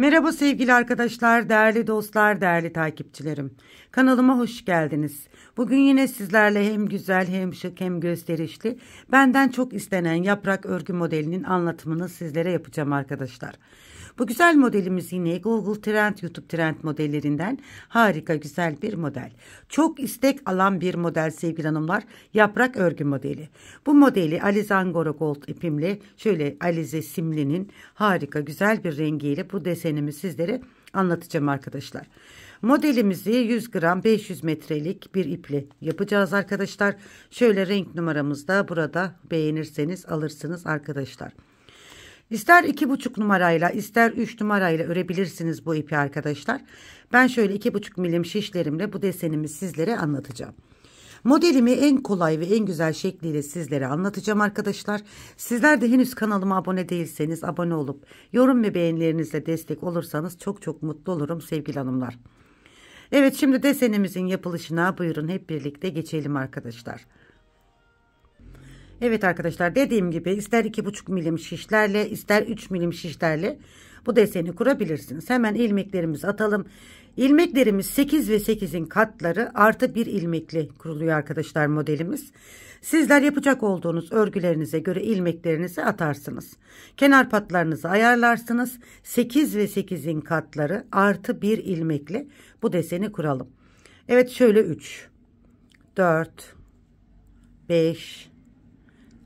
Merhaba sevgili arkadaşlar, değerli dostlar, değerli takipçilerim. Kanalıma hoş geldiniz. Bugün yine sizlerle hem güzel hem şık hem gösterişli benden çok istenen yaprak örgü modelinin anlatımını sizlere yapacağım arkadaşlar. Bu güzel modelimiz yine Google Trend YouTube Trend modellerinden harika güzel bir model. Çok istek alan bir model sevgili hanımlar. Yaprak örgü modeli. Bu modeli Alizangora Gold ipimle şöyle Alize simlinin harika güzel bir rengiyle bu desenimi sizlere anlatacağım arkadaşlar. Modelimizi 100 gram 500 metrelik bir iple yapacağız arkadaşlar. Şöyle renk numaramızda burada beğenirseniz alırsınız arkadaşlar. İster iki buçuk numarayla ister üç numarayla örebilirsiniz bu ipi arkadaşlar. Ben şöyle iki buçuk milim şişlerimle bu desenimi sizlere anlatacağım. Modelimi en kolay ve en güzel şekliyle sizlere anlatacağım arkadaşlar. Sizler de henüz kanalıma abone değilseniz abone olup yorum ve beğenilerinizle destek olursanız çok çok mutlu olurum sevgili hanımlar. Evet şimdi desenimizin yapılışına buyurun hep birlikte geçelim arkadaşlar. Evet arkadaşlar dediğim gibi ister 2,5 milim şişlerle ister 3 milim şişlerle bu deseni kurabilirsiniz. Hemen ilmeklerimizi atalım. İlmeklerimiz 8 ve 8'in katları artı bir ilmekli kuruluyor arkadaşlar modelimiz. Sizler yapacak olduğunuz örgülerinize göre ilmeklerinizi atarsınız. Kenar patlarınızı ayarlarsınız. 8 ve 8'in katları artı bir ilmekli bu deseni kuralım. Evet şöyle 3, 4, 5,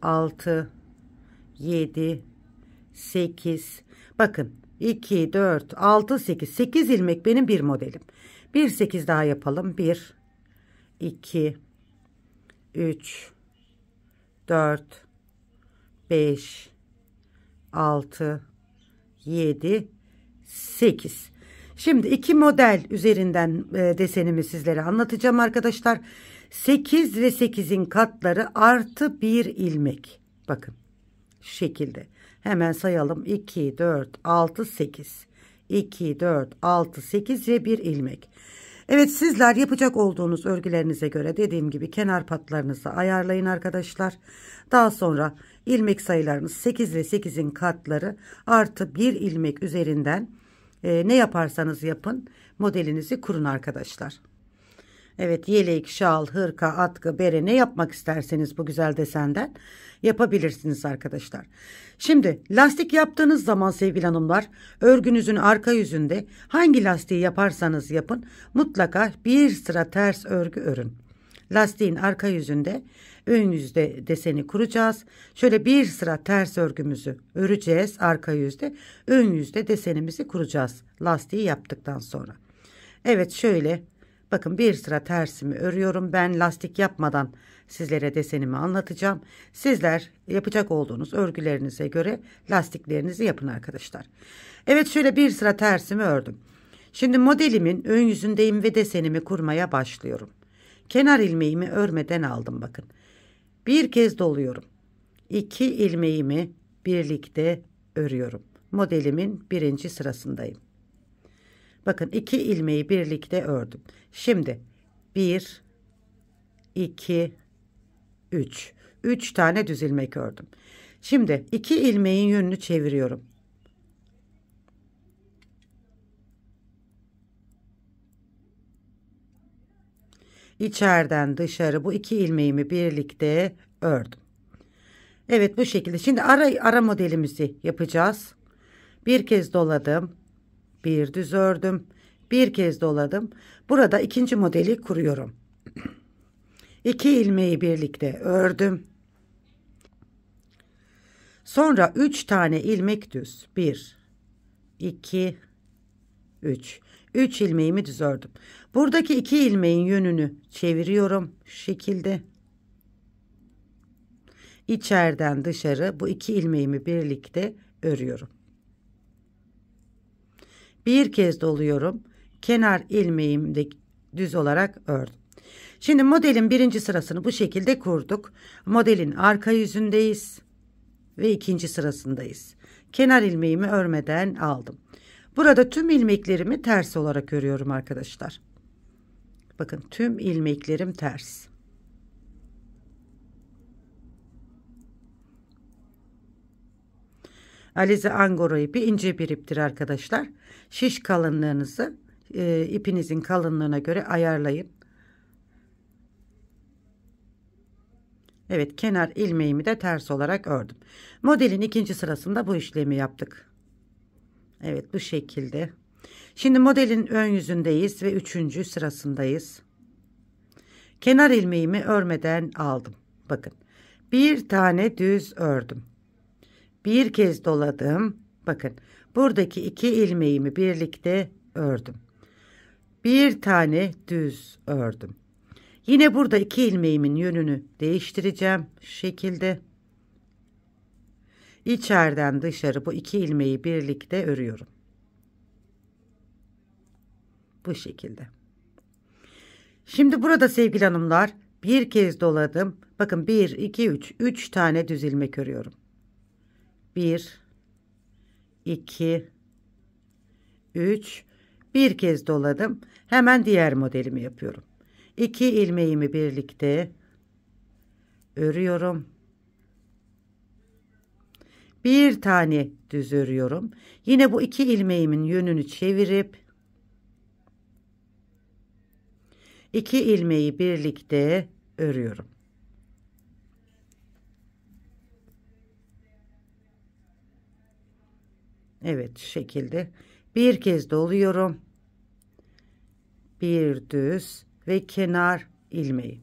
6 7 8 bakın 2 4 6 8 8 ilmek benim bir modelim. Bir 8 daha yapalım. 1 2 3 4 5 6 7 8 Şimdi iki model üzerinden e, desenimi sizlere anlatacağım arkadaşlar. 8 ve 8'in katları artı 1 ilmek. Bakın şu şekilde. Hemen sayalım. 2, 4, 6, 8. 2, 4, 6, 8 ve 1 ilmek. Evet sizler yapacak olduğunuz örgülerinize göre dediğim gibi kenar patlarınızı ayarlayın arkadaşlar. Daha sonra ilmek sayılarınız 8 ve 8'in katları artı 1 ilmek üzerinden e, ne yaparsanız yapın modelinizi kurun arkadaşlar. Evet yelek, şal, hırka, atkı, bere ne yapmak isterseniz bu güzel desenden yapabilirsiniz arkadaşlar. Şimdi lastik yaptığınız zaman sevgili hanımlar örgünüzün arka yüzünde hangi lastiği yaparsanız yapın mutlaka bir sıra ters örgü örün. Lastiğin arka yüzünde ön yüzde deseni kuracağız. Şöyle bir sıra ters örgümüzü öreceğiz arka yüzde. Ön yüzde desenimizi kuracağız lastiği yaptıktan sonra. Evet şöyle Bakın bir sıra tersimi örüyorum. Ben lastik yapmadan sizlere desenimi anlatacağım. Sizler yapacak olduğunuz örgülerinize göre lastiklerinizi yapın arkadaşlar. Evet şöyle bir sıra tersimi ördüm. Şimdi modelimin ön yüzündeyim ve desenimi kurmaya başlıyorum. Kenar ilmeğimi örmeden aldım bakın. Bir kez doluyorum. İki ilmeğimi birlikte örüyorum. Modelimin birinci sırasındayım. Bakın iki ilmeği birlikte ördüm. Şimdi bir, iki, üç. Üç tane düz ilmek ördüm. Şimdi iki ilmeğin yönünü çeviriyorum. İçeriden dışarı bu iki ilmeğimi birlikte ördüm. Evet bu şekilde. Şimdi ara, ara modelimizi yapacağız. Bir kez doladım bir düz ördüm bir kez doladım burada ikinci modeli kuruyorum iki ilmeği birlikte ördüm sonra üç tane ilmek düz bir iki üç Üç ilmeğimi düz ördüm. Buradaki iki ilmeğin yönünü çeviriyorum şu şekilde. İçeriden dışarı bu iki ilmeğimi birlikte örüyorum. Bir kez doluyorum. Kenar ilmeğimi de düz olarak ördüm. Şimdi modelin birinci sırasını bu şekilde kurduk. Modelin arka yüzündeyiz ve ikinci sırasındayız. Kenar ilmeğimi örmeden aldım. Burada tüm ilmeklerimi ters olarak örüyorum arkadaşlar. Bakın tüm ilmeklerim ters. Alize Angora ipi ince bir iptir arkadaşlar şiş kalınlığınızı e, ipinizin kalınlığına göre ayarlayın. Evet kenar ilmeğimi de ters olarak ördüm. Modelin ikinci sırasında bu işlemi yaptık. Evet bu şekilde. Şimdi modelin ön yüzündeyiz ve üçüncü sırasındayız. Kenar ilmeğimi örmeden aldım. Bakın bir tane düz ördüm. Bir kez doladım. Bakın Buradaki iki ilmeğimi birlikte ördüm. Bir tane düz ördüm. Yine burada iki ilmeğimin yönünü değiştireceğim şekilde. İçeriden dışarı bu iki ilmeği birlikte örüyorum. Bu şekilde. Şimdi burada sevgili hanımlar bir kez doladım. Bakın 1, 2, 3, 3 tane düz ilmek örüyorum. 1, 2 3 bir kez doladım. Hemen diğer modelimi yapıyorum. 2 ilmeğimi birlikte örüyorum. Bir tane düz örüyorum. Yine bu iki ilmeğimin yönünü çevirip iki ilmeği birlikte örüyorum. Evet şu şekilde bir kez doluyorum. Bir düz ve kenar ilmeği.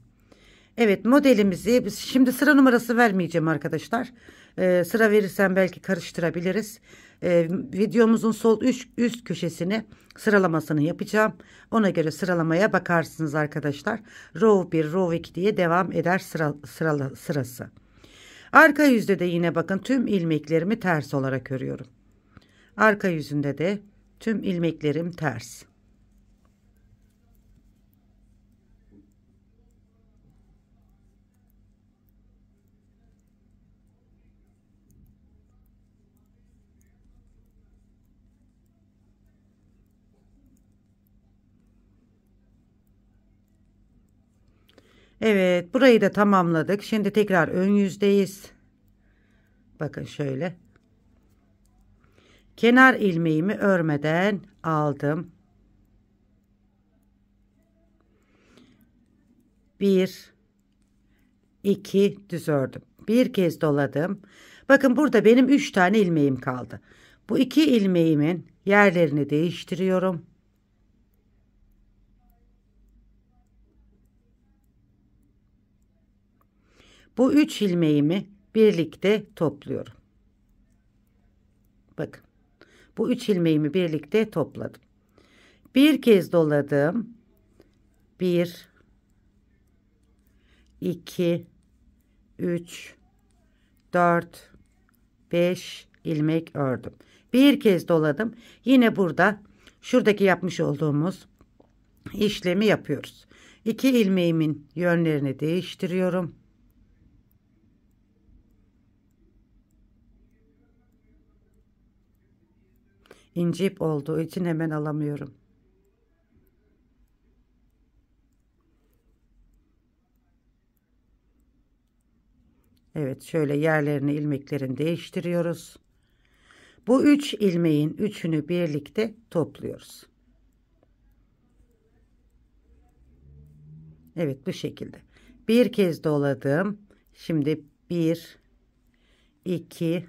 Evet modelimizi şimdi sıra numarası vermeyeceğim arkadaşlar. Ee, sıra verirsem belki karıştırabiliriz. Ee, videomuzun sol üst, üst köşesini sıralamasını yapacağım. Ona göre sıralamaya bakarsınız arkadaşlar. Row 1, row 2 diye devam eder sıra, sıra, sırası. Arka yüzde de yine bakın tüm ilmeklerimi ters olarak örüyorum. Arka yüzünde de tüm ilmeklerim ters. Evet burayı da tamamladık. Şimdi tekrar ön yüzdeyiz. Bakın şöyle. Kenar ilmeğimi örmeden aldım. 1 2 düz ördüm. Bir kez doladım. Bakın burada benim 3 tane ilmeğim kaldı. Bu iki ilmeğimin yerlerini değiştiriyorum. Bu üç ilmeğimi birlikte topluyorum. Bakın. Bu üç ilmeğimi birlikte topladım. Bir kez doladım. Bir, iki, üç, dört, beş ilmek ördüm. Bir kez doladım. Yine burada şuradaki yapmış olduğumuz işlemi yapıyoruz. İki ilmeğimin yönlerini değiştiriyorum. İnci ip olduğu için hemen alamıyorum. Evet şöyle yerlerini ilmeklerin değiştiriyoruz. Bu üç ilmeğin üçünü birlikte topluyoruz. Evet bu şekilde. Bir kez doladım. Şimdi bir, iki,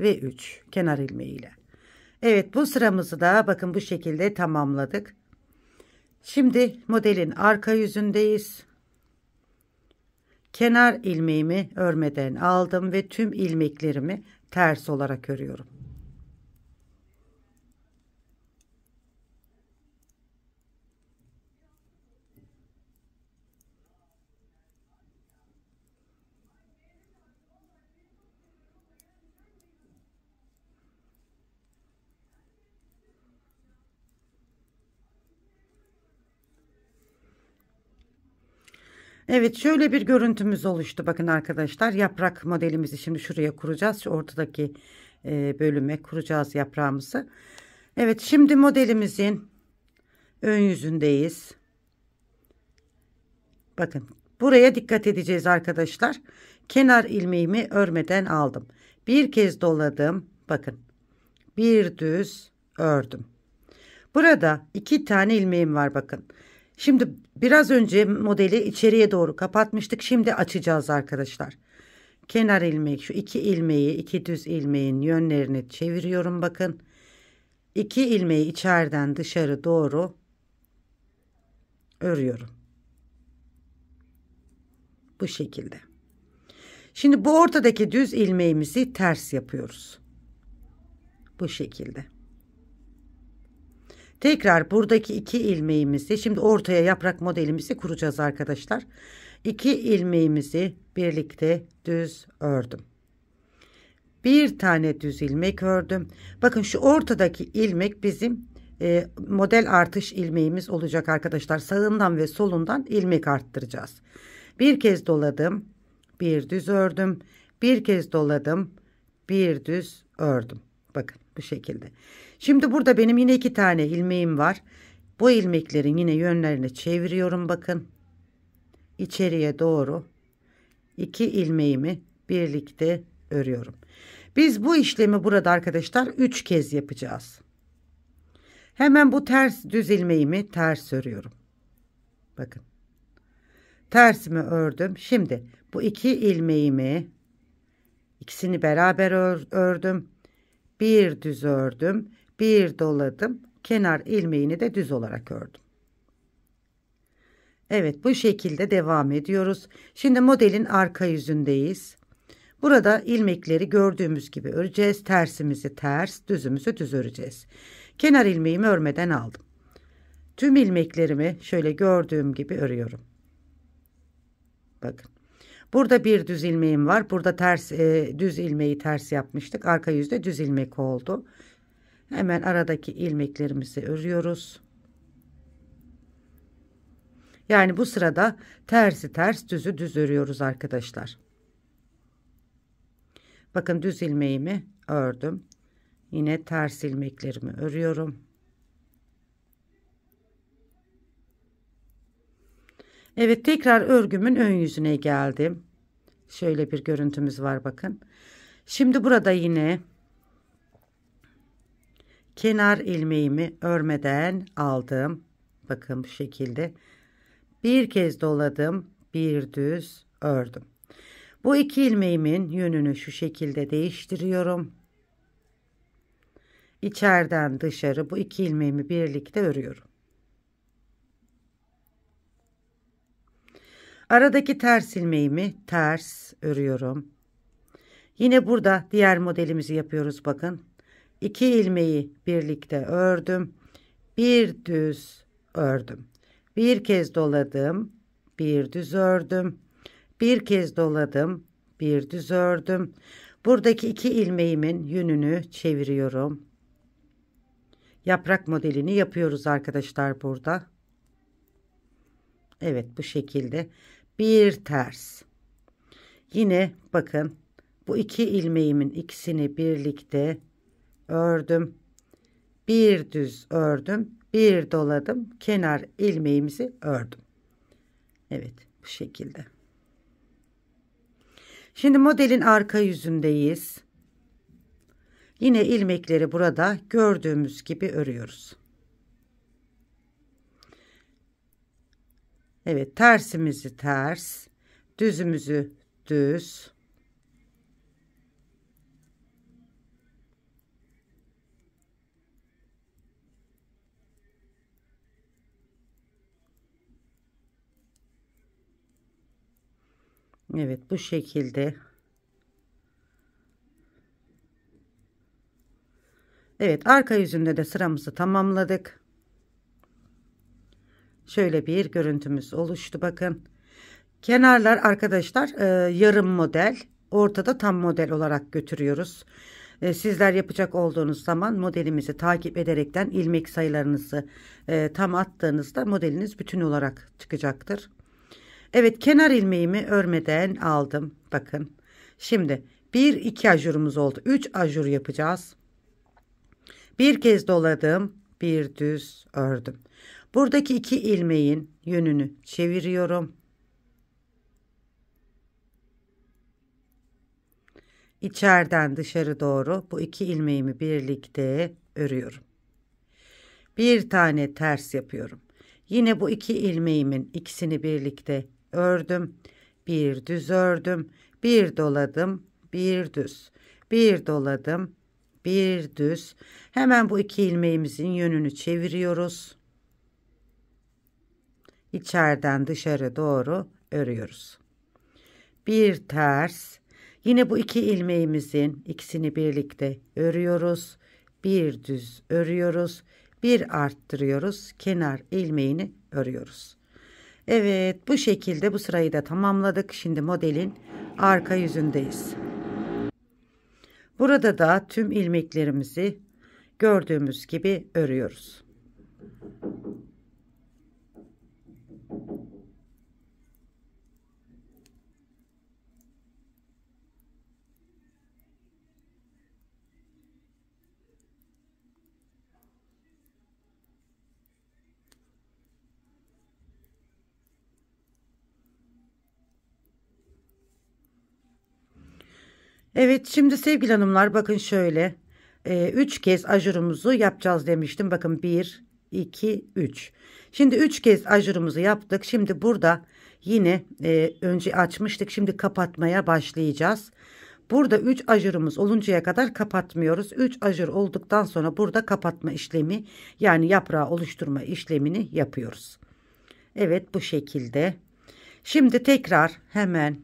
ve 3 kenar ilmeğiyle. Evet bu sıramızı da bakın bu şekilde tamamladık. Şimdi modelin arka yüzündeyiz. Kenar ilmeğimi örmeden aldım ve tüm ilmeklerimi ters olarak örüyorum. Evet şöyle bir görüntümüz oluştu bakın arkadaşlar yaprak modelimizi şimdi şuraya kuracağız şu ortadaki e, bölüme kuracağız yaprağımızı. Evet şimdi modelimizin ön yüzündeyiz. Bakın buraya dikkat edeceğiz arkadaşlar. Kenar ilmeğimi örmeden aldım. Bir kez doladım. Bakın bir düz ördüm. Burada iki tane ilmeğim var bakın. Şimdi biraz önce modeli içeriye doğru kapatmıştık. Şimdi açacağız arkadaşlar. Kenar ilmek şu iki ilmeği iki düz ilmeğin yönlerini çeviriyorum bakın. İki ilmeği içeriden dışarı doğru örüyorum. Bu şekilde. Şimdi bu ortadaki düz ilmeğimizi ters yapıyoruz. Bu şekilde. Tekrar buradaki iki ilmeğimizi şimdi ortaya yaprak modelimizi kuracağız arkadaşlar. İki ilmeğimizi birlikte düz ördüm. Bir tane düz ilmek ördüm. Bakın şu ortadaki ilmek bizim e, model artış ilmeğimiz olacak arkadaşlar. Sağından ve solundan ilmek arttıracağız. Bir kez doladım. Bir düz ördüm. Bir kez doladım. Bir düz ördüm. Bakın bu şekilde. Şimdi burada benim yine iki tane ilmeğim var. Bu ilmeklerin yine yönlerini çeviriyorum bakın. İçeriye doğru iki ilmeğimi birlikte örüyorum. Biz bu işlemi burada arkadaşlar 3 kez yapacağız. Hemen bu ters düz ilmeğimi ters örüyorum. Bakın. Tersimi ördüm. Şimdi bu iki ilmeğimi ikisini beraber ördüm. Bir düz ördüm bir doladım. Kenar ilmeğini de düz olarak ördüm. Evet bu şekilde devam ediyoruz. Şimdi modelin arka yüzündeyiz. Burada ilmekleri gördüğümüz gibi öreceğiz. Tersimizi ters, düzümüzü düz öreceğiz. Kenar ilmeğimi örmeden aldım. Tüm ilmeklerimi şöyle gördüğüm gibi örüyorum. Bakın. Burada bir düz ilmeğim var. Burada ters e, düz ilmeği ters yapmıştık. Arka yüzde düz ilmek oldu hemen aradaki ilmeklerimizi örüyoruz. Yani bu sırada tersi ters düzü düz örüyoruz arkadaşlar. Bakın düz ilmeğimi ördüm. Yine ters ilmeklerimi örüyorum. Evet tekrar örgümün ön yüzüne geldim. Şöyle bir görüntümüz var bakın. Şimdi burada yine kenar ilmeğimi örmeden aldım. Bakın bu şekilde. Bir kez doladım. Bir düz ördüm. Bu iki ilmeğimin yönünü şu şekilde değiştiriyorum. İçeriden dışarı bu iki ilmeğimi birlikte örüyorum. Aradaki ters ilmeğimi ters örüyorum. Yine burada diğer modelimizi yapıyoruz bakın. 2 ilmeği birlikte ördüm. Bir düz ördüm. Bir kez doladım, bir düz ördüm. Bir kez doladım, bir düz ördüm. Buradaki iki ilmeğimin yönünü çeviriyorum. Yaprak modelini yapıyoruz arkadaşlar burada. Evet bu şekilde bir ters. Yine bakın bu iki ilmeğimin ikisini birlikte ördüm. Bir düz ördüm. Bir doladım. Kenar ilmeğimizi ördüm. Evet bu şekilde. Şimdi modelin arka yüzündeyiz. Yine ilmekleri burada gördüğümüz gibi örüyoruz. Evet tersimizi ters, düzümüzü düz. Evet bu şekilde. Evet arka yüzünde de sıramızı tamamladık. Şöyle bir görüntümüz oluştu bakın. Kenarlar arkadaşlar e, yarım model ortada tam model olarak götürüyoruz. E, sizler yapacak olduğunuz zaman modelimizi takip ederekten ilmek sayılarınızı e, tam attığınızda modeliniz bütün olarak çıkacaktır. Evet kenar ilmeğimi örmeden aldım. Bakın. Şimdi 1 2 ajurumuz oldu. 3 ajur yapacağız. Bir kez doladım. Bir düz ördüm. Buradaki iki ilmeğin yönünü çeviriyorum. İçeriden dışarı doğru bu iki ilmeğimi birlikte örüyorum. Bir tane ters yapıyorum. Yine bu iki ilmeğimin ikisini birlikte ördüm. Bir düz ördüm. Bir doladım. Bir düz. Bir doladım. Bir düz. Hemen bu iki ilmeğimizin yönünü çeviriyoruz. İçeriden dışarı doğru örüyoruz. Bir ters. Yine bu iki ilmeğimizin ikisini birlikte örüyoruz. Bir düz örüyoruz. Bir arttırıyoruz. Kenar ilmeğini örüyoruz. Evet bu şekilde bu sırayı da tamamladık. Şimdi modelin arka yüzündeyiz. Burada da tüm ilmeklerimizi gördüğümüz gibi örüyoruz. Evet şimdi sevgili hanımlar bakın şöyle. Ee, üç kez ajurumuzu yapacağız demiştim. Bakın bir, iki, üç. Şimdi üç kez ajurumuzu yaptık. Şimdi burada yine e, önce açmıştık. Şimdi kapatmaya başlayacağız. Burada üç ajurumuz oluncaya kadar kapatmıyoruz. Üç ajur olduktan sonra burada kapatma işlemi yani yaprağı oluşturma işlemini yapıyoruz. Evet bu şekilde. Şimdi tekrar hemen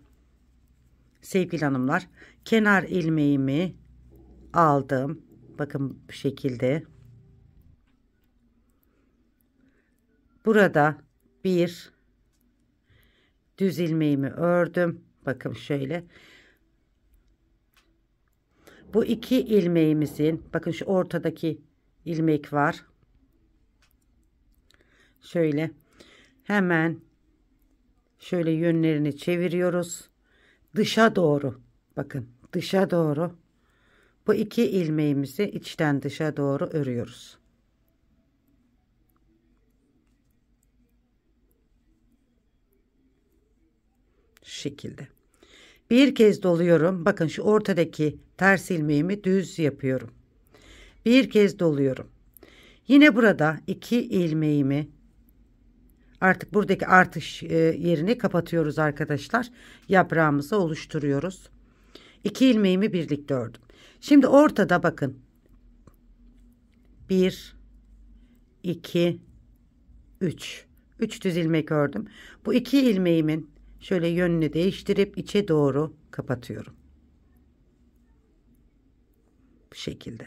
sevgili hanımlar kenar ilmeğimi aldım. Bakın bu şekilde. Burada bir düz ilmeğimi ördüm. Bakın şöyle. Bu iki ilmeğimizin bakın şu ortadaki ilmek var. Şöyle hemen şöyle yönlerini çeviriyoruz. Dışa doğru Bakın dışa doğru bu iki ilmeğimizi içten dışa doğru örüyoruz. şekilde. Bir kez doluyorum. Bakın şu ortadaki ters ilmeğimi düz yapıyorum. Bir kez doluyorum. Yine burada iki ilmeğimi artık buradaki artış e, yerini kapatıyoruz arkadaşlar. Yaprağımızı oluşturuyoruz. İki ilmeğimi birlikte ördüm. Şimdi ortada bakın. bir, iki, üç, üç düz ilmek ördüm. Bu iki ilmeğimin şöyle yönünü değiştirip içe doğru kapatıyorum. Bu şekilde.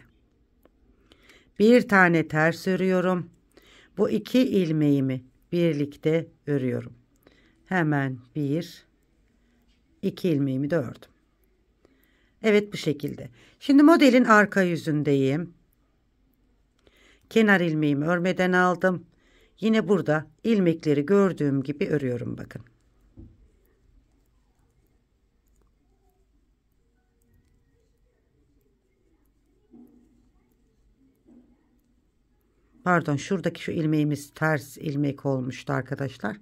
Bir tane ters örüyorum. Bu iki ilmeğimi birlikte örüyorum. Hemen bir, iki ilmeğimi de ördüm. Evet bu şekilde. Şimdi modelin arka yüzündeyim. Kenar ilmeğimi örmeden aldım. Yine burada ilmekleri gördüğüm gibi örüyorum bakın. Pardon şuradaki şu ilmeğimiz ters ilmek olmuştu arkadaşlar.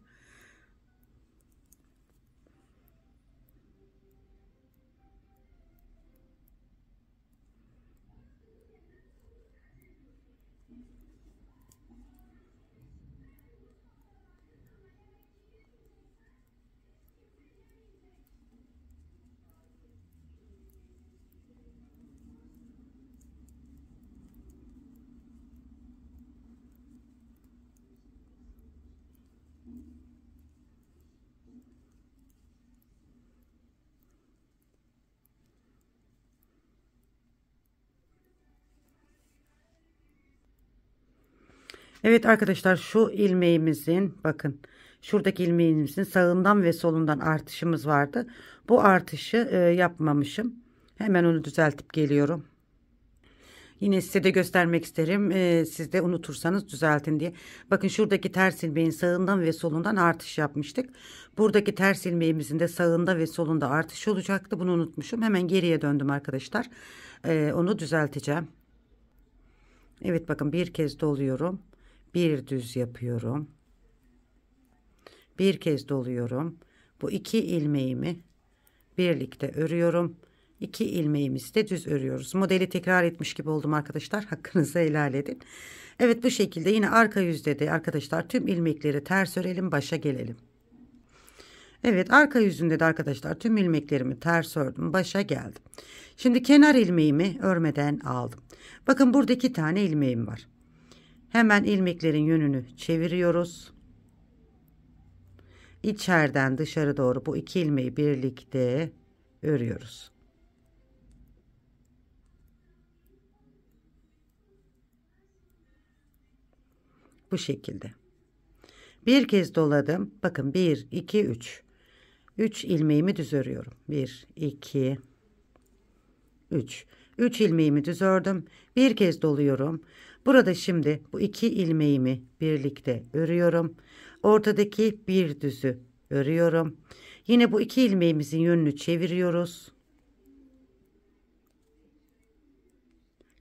Evet arkadaşlar şu ilmeğimizin bakın şuradaki ilmeğimizin sağından ve solundan artışımız vardı. Bu artışı e, yapmamışım. Hemen onu düzeltip geliyorum. Yine size de göstermek isterim. E, siz de unutursanız düzeltin diye. Bakın şuradaki ters ilmeğin sağından ve solundan artış yapmıştık. Buradaki ters ilmeğimizin de sağında ve solunda artış olacaktı. Bunu unutmuşum. Hemen geriye döndüm arkadaşlar. E, onu düzelteceğim. Evet bakın bir kez doluyorum bir düz yapıyorum. Bir kez doluyorum. Bu iki ilmeğimi birlikte örüyorum. İki ilmeğimizi de düz örüyoruz. Modeli tekrar etmiş gibi oldum arkadaşlar. Hakkınızı helal edin. Evet bu şekilde yine arka yüzde de arkadaşlar tüm ilmekleri ters örelim başa gelelim. Evet arka yüzünde de arkadaşlar tüm ilmeklerimi ters ördüm başa geldim. Şimdi kenar ilmeğimi örmeden aldım. Bakın burada iki tane ilmeğim var. Hemen ilmeklerin yönünü çeviriyoruz. İçeriden dışarı doğru bu iki ilmeği birlikte örüyoruz. Bu şekilde. Bir kez doladım. Bakın 1, 2, 3. 3 ilmeğimi düz örüyorum. 1, 2, 3. 3 ilmeğimi düz ördüm. Bir kez doluyorum. Burada şimdi bu iki ilmeğimi birlikte örüyorum. Ortadaki bir düzü örüyorum. Yine bu iki ilmeğimizin yönünü çeviriyoruz.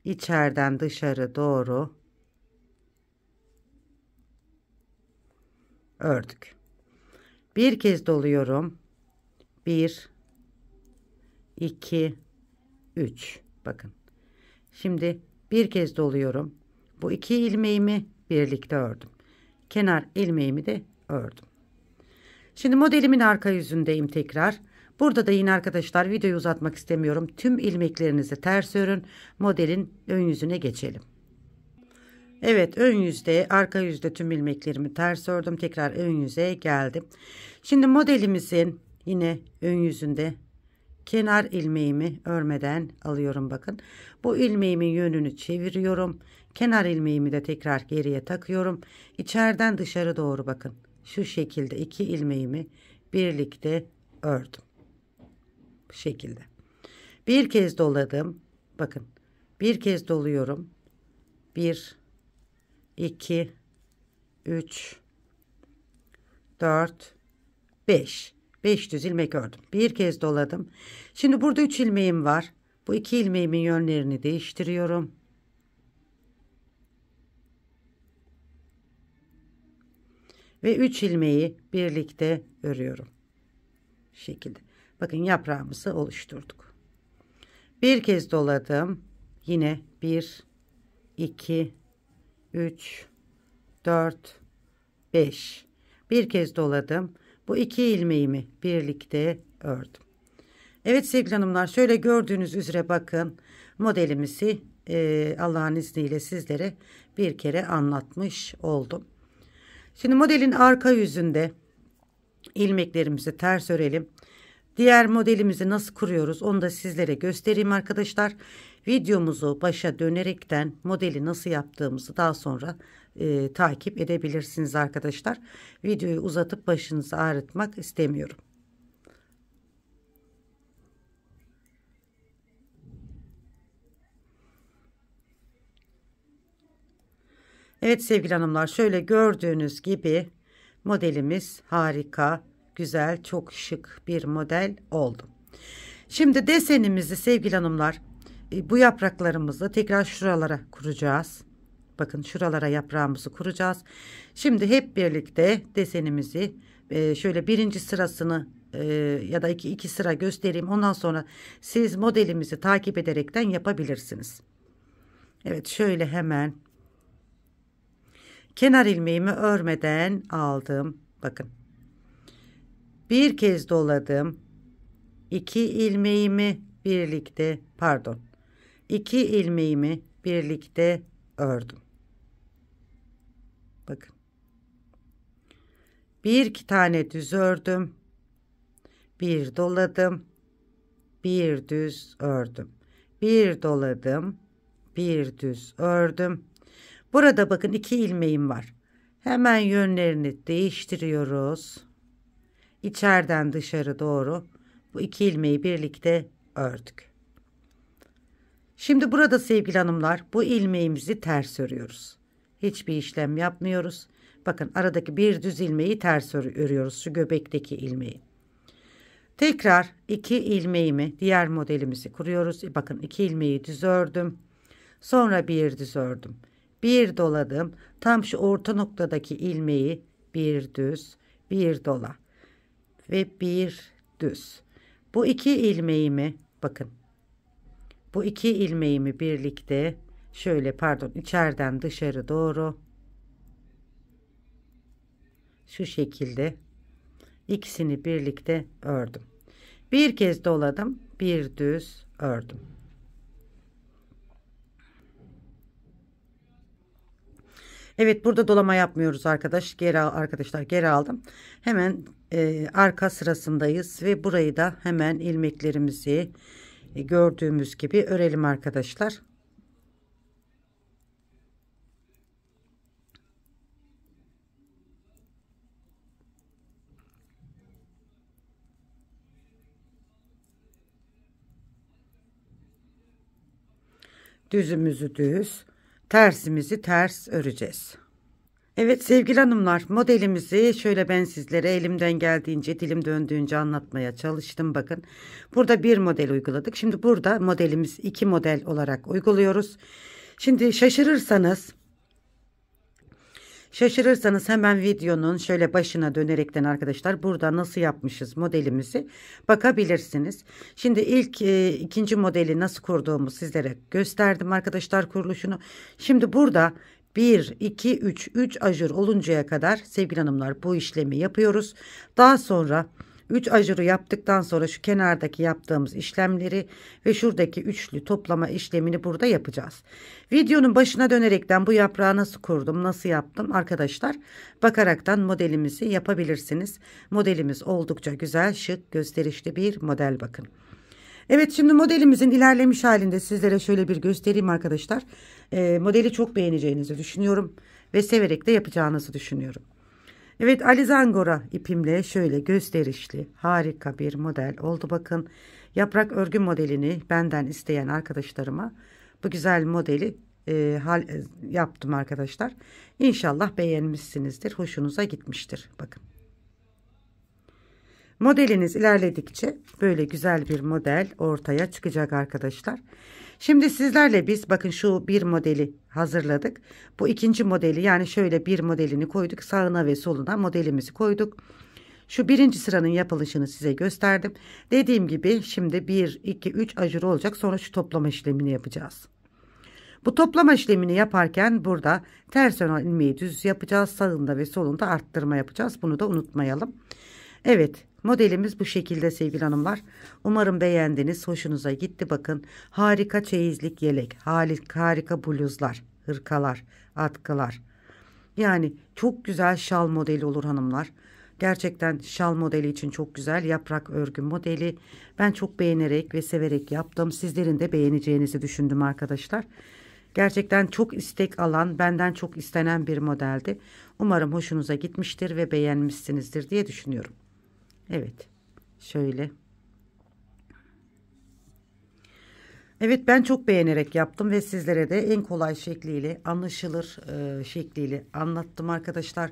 İçeriden dışarı doğru ördük. Bir kez doluyorum. Bir, iki, üç. bakın. Şimdi bir kez doluyorum. Bu iki ilmeğimi birlikte ördüm. Kenar ilmeğimi de ördüm. Şimdi modelimin arka yüzündeyim tekrar. Burada da yine arkadaşlar videoyu uzatmak istemiyorum. Tüm ilmeklerinizi ters örün. Modelin ön yüzüne geçelim. Evet ön yüzde arka yüzde tüm ilmeklerimi ters ördüm. Tekrar ön yüze geldim. Şimdi modelimizin yine ön yüzünde kenar ilmeğimi örmeden alıyorum bakın. Bu ilmeğimin yönünü çeviriyorum. Kenar ilmeğimi de tekrar geriye takıyorum. İçeriden dışarı doğru bakın. Şu şekilde iki ilmeğimi birlikte ördüm. Bu şekilde. Bir kez doladım. Bakın. Bir kez doluyorum. Bir, iki, üç, dört, beş. 500 ilmek ördüm. Bir kez doladım. Şimdi burada 3 ilmeğim var. Bu iki ilmeğimin yönlerini değiştiriyorum. Ve 3 ilmeği birlikte örüyorum. Şu şekilde. Bakın yaprağımızı oluşturduk. Bir kez doladım. Yine 1 2 3 4 5 bir kez doladım bu iki ilmeğimi birlikte ördüm. Evet sevgili hanımlar şöyle gördüğünüz üzere bakın modelimizi e, Allah'ın izniyle sizlere bir kere anlatmış oldum. Şimdi modelin arka yüzünde ilmeklerimizi ters örelim. Diğer modelimizi nasıl kuruyoruz onu da sizlere göstereyim arkadaşlar. Videomuzu başa dönerekten modeli nasıl yaptığımızı daha sonra e, takip edebilirsiniz arkadaşlar. Videoyu uzatıp başınızı ağrıtmak istemiyorum. Evet sevgili hanımlar şöyle gördüğünüz gibi modelimiz harika, güzel, çok şık bir model oldu. Şimdi desenimizi sevgili hanımlar e, bu yapraklarımızı tekrar şuralara kuracağız. Bakın şuralara yaprağımızı kuracağız. Şimdi hep birlikte desenimizi e, şöyle birinci sırasını e, ya da iki, iki sıra göstereyim. Ondan sonra siz modelimizi takip ederekten yapabilirsiniz. Evet şöyle hemen kenar ilmeğimi örmeden aldım. Bakın bir kez doladım. İki ilmeğimi birlikte pardon iki ilmeğimi birlikte ördüm. bir iki tane düz ördüm bir doladım bir düz ördüm bir doladım bir düz ördüm burada bakın iki ilmeğim var hemen yönlerini değiştiriyoruz içeriden dışarı doğru bu iki ilmeği birlikte ördük şimdi burada sevgili hanımlar bu ilmeğimizi ters örüyoruz hiçbir işlem yapmıyoruz Bakın aradaki bir düz ilmeği ters örüyoruz şu göbekteki ilmeği. Tekrar iki ilmeğimi diğer modelimizi kuruyoruz. E, bakın iki ilmeği düz ördüm. Sonra bir düz ördüm. Bir doladım. Tam şu orta noktadaki ilmeği bir düz, bir dola ve bir düz. Bu iki ilmeğimi bakın. Bu iki ilmeğimi birlikte şöyle pardon içeriden dışarı doğru şu şekilde ikisini birlikte ördüm. Bir kez doladım, bir düz ördüm. Evet burada dolama yapmıyoruz arkadaş. Geri arkadaşlar geri aldım. Hemen e, arka sırasındayız ve burayı da hemen ilmeklerimizi e, gördüğümüz gibi örelim arkadaşlar. Düzümüzü düz, tersimizi ters öreceğiz. Evet sevgili hanımlar modelimizi şöyle ben sizlere elimden geldiğince dilim döndüğünce anlatmaya çalıştım bakın. Burada bir model uyguladık. Şimdi burada modelimiz iki model olarak uyguluyoruz. Şimdi şaşırırsanız Şaşırırsanız hemen videonun şöyle başına dönerekten arkadaşlar burada nasıl yapmışız modelimizi bakabilirsiniz. Şimdi ilk e, ikinci modeli nasıl kurduğumu sizlere gösterdim arkadaşlar kuruluşunu. Şimdi burada 1, 2, 3, 3 ajur oluncaya kadar sevgili hanımlar bu işlemi yapıyoruz. Daha sonra 3 ajuru yaptıktan sonra şu kenardaki yaptığımız işlemleri ve şuradaki üçlü toplama işlemini burada yapacağız. Videonun başına dönerekten bu yaprağı nasıl kurdum, nasıl yaptım arkadaşlar bakaraktan modelimizi yapabilirsiniz. Modelimiz oldukça güzel, şık, gösterişli bir model bakın. Evet şimdi modelimizin ilerlemiş halinde sizlere şöyle bir göstereyim arkadaşlar. E, modeli çok beğeneceğinizi düşünüyorum ve severek de yapacağınızı düşünüyorum. Evet Alizangora ipimle şöyle gösterişli harika bir model oldu bakın. Yaprak örgü modelini benden isteyen arkadaşlarıma bu güzel modeli e, hal, e, yaptım arkadaşlar. İnşallah beğenmişsinizdir. Hoşunuza gitmiştir. Bakın. Modeliniz ilerledikçe böyle güzel bir model ortaya çıkacak arkadaşlar. Şimdi sizlerle biz bakın şu bir modeli hazırladık. Bu ikinci modeli yani şöyle bir modelini koyduk. Sağına ve soluna modelimizi koyduk. Şu birinci sıranın yapılışını size gösterdim. Dediğim gibi şimdi 1, 2, 3 ajuru olacak. Sonra şu toplama işlemini yapacağız. Bu toplama işlemini yaparken burada ters ön ilmeği düz yapacağız. Sağında ve solunda arttırma yapacağız. Bunu da unutmayalım. Evet Modelimiz bu şekilde sevgili hanımlar. Umarım beğendiniz. Hoşunuza gitti. Bakın harika çeyizlik yelek. Harika, bluzlar, hırkalar, atkılar. Yani çok güzel şal modeli olur hanımlar. Gerçekten şal modeli için çok güzel yaprak örgü modeli. Ben çok beğenerek ve severek yaptım. Sizlerin de beğeneceğinizi düşündüm arkadaşlar. Gerçekten çok istek alan, benden çok istenen bir modeldi. Umarım hoşunuza gitmiştir ve beğenmişsinizdir diye düşünüyorum. Evet. Şöyle. Evet ben çok beğenerek yaptım ve sizlere de en kolay şekliyle anlaşılır e, şekliyle anlattım arkadaşlar.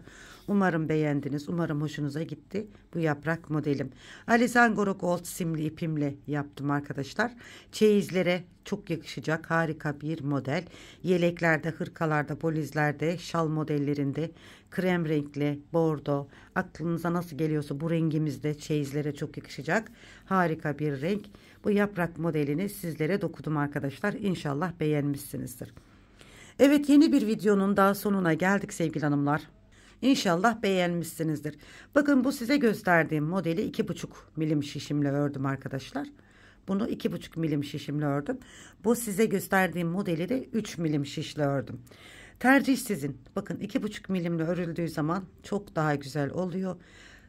Umarım beğendiniz. Umarım hoşunuza gitti bu yaprak modelim. Alizangoro Gold simli ipimle yaptım arkadaşlar. Çeyizlere çok yakışacak harika bir model. Yeleklerde, hırkalarda, polizlerde, şal modellerinde krem renkli, bordo aklınıza nasıl geliyorsa bu rengimizde çeyizlere çok yakışacak harika bir renk bu yaprak modelini sizlere dokudum arkadaşlar. İnşallah beğenmişsinizdir. Evet yeni bir videonun daha sonuna geldik sevgili hanımlar. İnşallah beğenmişsinizdir. Bakın bu size gösterdiğim modeli 2,5 milim şişimle ördüm arkadaşlar. Bunu 2,5 milim şişimle ördüm. Bu size gösterdiğim modeli de 3 milim şişle ördüm. Tercih sizin. Bakın 2,5 milimle örüldüğü zaman çok daha güzel oluyor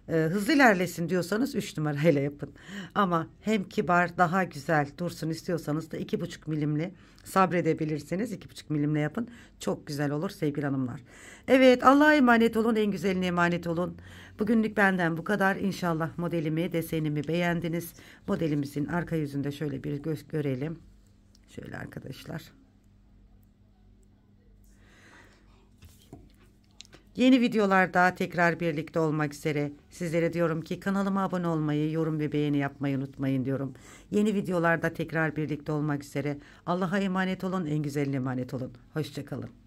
e, hızlı ilerlesin diyorsanız 3 numarayla yapın. Ama hem kibar daha güzel dursun istiyorsanız da iki buçuk milimli sabredebilirsiniz. iki buçuk milimle yapın. Çok güzel olur sevgili hanımlar. Evet Allah'a emanet olun. En güzeline emanet olun. Bugünlük benden bu kadar. İnşallah modelimi, desenimi beğendiniz. Modelimizin arka yüzünde şöyle bir göz görelim. Şöyle arkadaşlar. Yeni videolarda tekrar birlikte olmak üzere. Sizlere diyorum ki kanalıma abone olmayı, yorum ve beğeni yapmayı unutmayın diyorum. Yeni videolarda tekrar birlikte olmak üzere. Allah'a emanet olun, en güzeline emanet olun. Hoşçakalın.